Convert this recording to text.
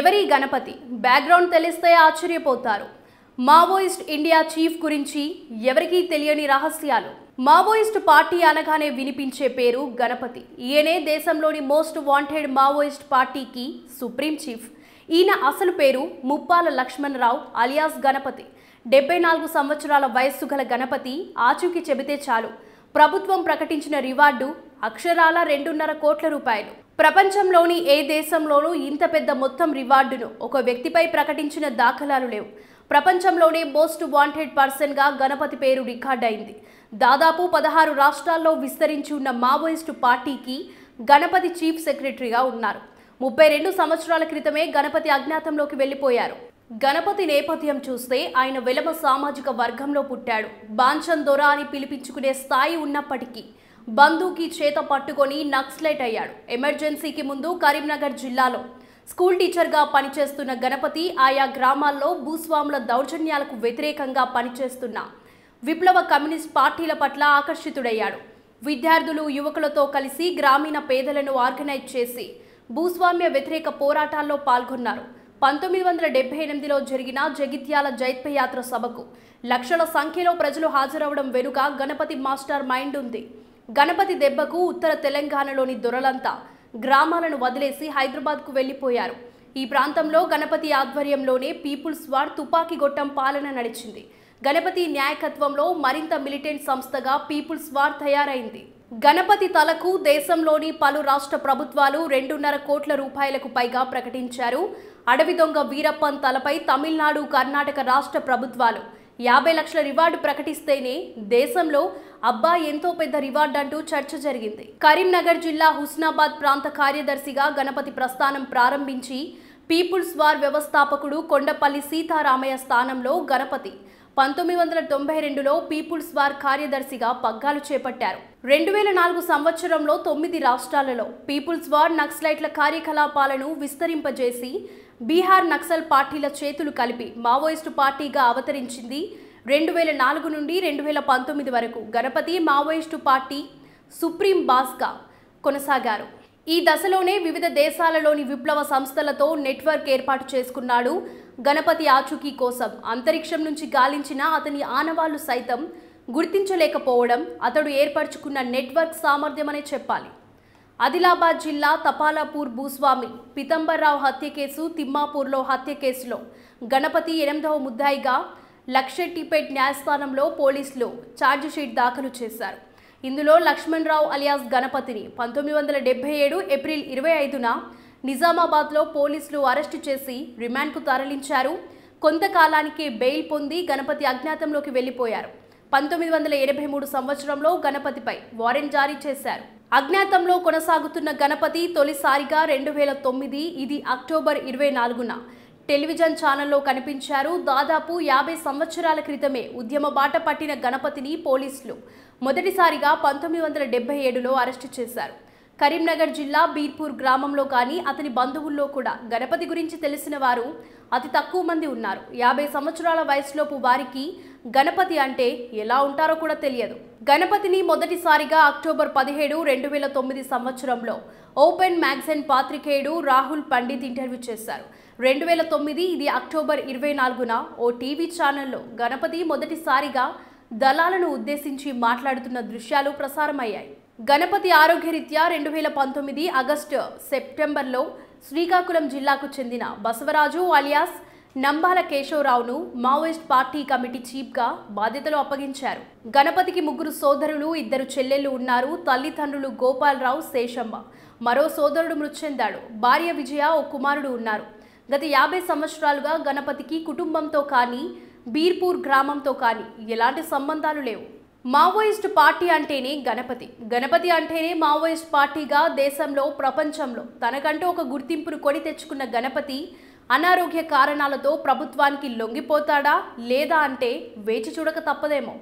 ఎవరి గణపతి బ్యాక్గ్రౌండ్ తెలిస్తే ఆశ్చర్యపోతారు మావోయిస్ట్ ఇండియా చీఫ్ గురించి ఎవరికీ తెలియని రహస్యాలు మావోయిస్ట్ పార్టీ అనగానే వినిపించే పేరు గణపతి ఈయనే దేశంలోని మోస్ట్ వాంటెడ్ మావోయిస్ట్ పార్టీకి సుప్రీం చీఫ్ ఈయన అసలు పేరు ముప్పాల లక్ష్మణరావు అలియాస్ గణపతి డెబ్బై నాలుగు సంవత్సరాల వయస్సు గల గణపతి ఆచూకీ చెబితే చాలు ప్రభుత్వం ప్రకటించిన రివార్డు అక్షరాల రెండున్నర కోట్ల రూపాయలు ప్రపంచంలోని ఏ దేశంలోనూ ఇంత పెద్ద మొత్తం రివార్డును ఒక వ్యక్తిపై ప్రకటించిన దాఖలాలు లేవు ప్రపంచంలోనే మోస్ట్ వాంటెడ్ పర్సన్గా గణపతి పేరు రికార్డ్ అయింది దాదాపు పదహారు రాష్ట్రాల్లో విస్తరించి ఉన్న మావోయిస్టు పార్టీకి గణపతి చీఫ్ సెక్రటరీగా ఉన్నారు ముప్పై రెండు సంవత్సరాల క్రితమే గణపతి అజ్ఞాతంలోకి వెళ్ళిపోయారు గణపతి నేపథ్యం చూస్తే ఆయన విలమ సామాజిక వర్గంలో పుట్టాడు బాంచన్ అని పిలిపించుకునే స్థాయి ఉన్నప్పటికీ బంధుకి చేత పట్టుకొని నక్సలైట్ అయ్యాడు ఎమర్జెన్సీకి ముందు కరీంనగర్ జిల్లాలో స్కూల్ టీచర్గా పనిచేస్తున్న గణపతి ఆయా గ్రామాల్లో భూస్వాముల దౌర్జన్యాలకు వ్యతిరేకంగా పనిచేస్తున్న విప్లవ కమ్యూనిస్ట్ పార్టీల పట్ల ఆకర్షితుడయ్యాడు విద్యార్థులు యువకులతో కలిసి గ్రామీణ పేదలను ఆర్గనైజ్ చేసి భూస్వామ్య వ్యతిరేక పోరాటాల్లో పాల్గొన్నారు పంతొమ్మిది వందల డెబ్బై ఎనిమిదిలో జరిగిన జగిత్యాల జైత్యయాత్ర సభకు లక్షల సంఖ్యలో ప్రజలు హాజరవడం వెనుక గణపతి మాస్టర్ మైండ్ ఉంది గణపతి దెబ్బకు ఉత్తర తెలంగాణలోని దొరలంతా గ్రామాలను వదిలేసి హైదరాబాద్కు వెళ్ళిపోయారు ఈ ప్రాంతంలో గణపతి ఆధ్వర్యంలోనే పీపుల్స్ వార్ తుపాకీ గొట్టం పాలన నడిచింది గణపతి న్యాయకత్వంలో మరింత మిలిటెంట్ సంస్థగా పీపుల్స్ వార్ తయారైంది గణపతి తలకు దేశంలోని పలు రాష్ట్ర ప్రభుత్వాలు రెండున్నర కోట్ల రూపాయలకు పైగా ప్రకటించారు అడవి దొంగ వీరప్పన్ తలపై తమిళనాడు కర్ణాటక రాష్ట్ర ప్రభుత్వాలు యాభై లక్షల రివార్డు ప్రకటిస్తేనే దేశంలో అబ్బా ఎంతో పెద్ద రివార్డ్ అంటూ చర్చ జరిగింది కరీంనగర్ జిల్లా హుస్నాబాద్ ప్రాంత కార్యదర్శిగా గణపతి ప్రస్థానం ప్రారంభించి పీపుల్స్ వార్ వ్యవస్థాపకుడు కొండపల్లి సీతారామయ్య స్థానంలో గణపతి పంతొమ్మిది వందల తొంభై రెండులో పీపుల్స్ వార్ కార్యదర్శిగా పగ్గాలు చేపట్టారు రెండు వేల నాలుగు సంవత్సరంలో తొమ్మిది రాష్ట్రాలలో పీపుల్స్ వార్ నక్సలైట్ల కార్యకలాపాలను విస్తరింపజేసి బీహార్ నక్సల్ పార్టీల చేతులు కలిపి మావోయిస్టు పార్టీగా అవతరించింది రెండు వేల నాలుగు నుండి రెండు వేల పంతొమ్మిది వరకు గణపతి మావోయిస్టు పార్టీ సుప్రీం బాస్గా కొనసాగారు ఈ దశలోనే వివిధ దేశాలలోని విప్లవ సంస్థలతో నెట్వర్క్ ఏర్పాటు చేసుకున్నాడు గణపతి ఆచూకీ కోసం అంతరిక్షం నుంచి గాలించిన అతని ఆనవాళ్లు సైతం గుర్తించలేకపోవడం అతడు ఏర్పరచుకున్న నెట్వర్క్ సామర్థ్యమనే చెప్పాలి ఆదిలాబాద్ జిల్లా తపాలాపూర్ భూస్వామి పితంబర్రావు హత్య కేసు తిమ్మాపూర్లో హత్య కేసులో గణపతి ఎనిమిదవ ముద్దాయిగా లక్షెట్టిపేట్ న్యాయస్థానంలో పోలీసులు ఛార్జిషీట్ దాఖలు చేశారు ఇందులో లక్ష్మణ్ రావు అలియాస్ గణపతిని పంతొమ్మిది వందల డెబ్బై ఏడు ఏప్రిల్ ఇరవై ఐదున నిజామాబాద్లో పోలీసులు అరెస్టు చేసి రిమాండ్కు తరలించారు కొంతకాలానికి బెయిల్ పొంది గణపతి అజ్ఞాతంలోకి వెళ్ళిపోయారు పంతొమ్మిది వందల ఎనభై మూడు సంవత్సరంలో గణపతిపై వారెంట్ జారీ చేశారు అజ్ఞాతంలో కొనసాగుతున్న గణపతి తొలిసారిగా రెండు వేల తొమ్మిది ఇది అక్టోబర్ ఇరవై నాలుగున టెలివిజన్ ఛానల్లో కనిపించారు దాదాపు యాభై సంవత్సరాల క్రితమే ఉద్యమ బాట పట్టిన గణపతిని పోలీసులు మొదటిసారిగా పంతొమ్మిది వందల డెబ్బై ఏడులో అరెస్టు చేశారు కరీంనగర్ జిల్లా బీర్పూర్ గ్రామంలో కానీ అతని బంధువుల్లో కూడా గణపతి గురించి తెలిసిన వారు అతి తక్కువ మంది ఉన్నారు యాభై సంవత్సరాల వయసులోపు వారికి గణపతి అంటే ఎలా ఉంటారో కూడా తెలియదు గణపతిని మొదటిసారిగా అక్టోబర్ పదిహేడు రెండు వేల తొమ్మిది సంవత్సరంలో ఓపెన్ మ్యాగజైన్ పాత్రికేయుడు రాహుల్ పండిత్ ఇంటర్వ్యూ చేశారు రెండు వేల తొమ్మిది ఇది అక్టోబర్ ఇరవై నాలుగున ఓ టీవీ ఛానల్లో గణపతి మొదటిసారిగా దళాలను ఉద్దేశించి మాట్లాడుతున్న దృశ్యాలు ప్రసారమయ్యాయి గణపతి ఆరోగ్యరీత్యా రెండు వేల పంతొమ్మిది ఆగస్టు సెప్టెంబర్లో శ్రీకాకుళం జిల్లాకు చెందిన బసవరాజు అలియాస్ నంబాల కేశవరావును మావోయిస్ట్ పార్టీ కమిటీ చీఫ్గా బాధ్యతలు అప్పగించారు గణపతికి ముగ్గురు సోదరులు ఇద్దరు చెల్లెళ్లు ఉన్నారు తల్లిదండ్రులు గోపాలరావు శేషమ్మ మరో సోదరుడు మృతి చెందాడు భార్య విజయ ఓ కుమారుడు ఉన్నారు గత యాభై సంవత్సరాలుగా గణపతికి కుటుంబంతో కానీ బీర్పూర్ గ్రామంతో కానీ ఎలాంటి సంబంధాలు లేవు మావోయిస్ట్ పార్టీ అంటేనే గణపతి గణపతి అంటేనే మావోయిస్ట్ పార్టీగా దేశంలో ప్రపంచంలో తనకంటూ ఒక గుర్తింపును కొని తెచ్చుకున్న గణపతి అనారోగ్య కారణాలతో ప్రభుత్వానికి లొంగిపోతాడా లేదా అంటే వేచి చూడక తప్పదేమో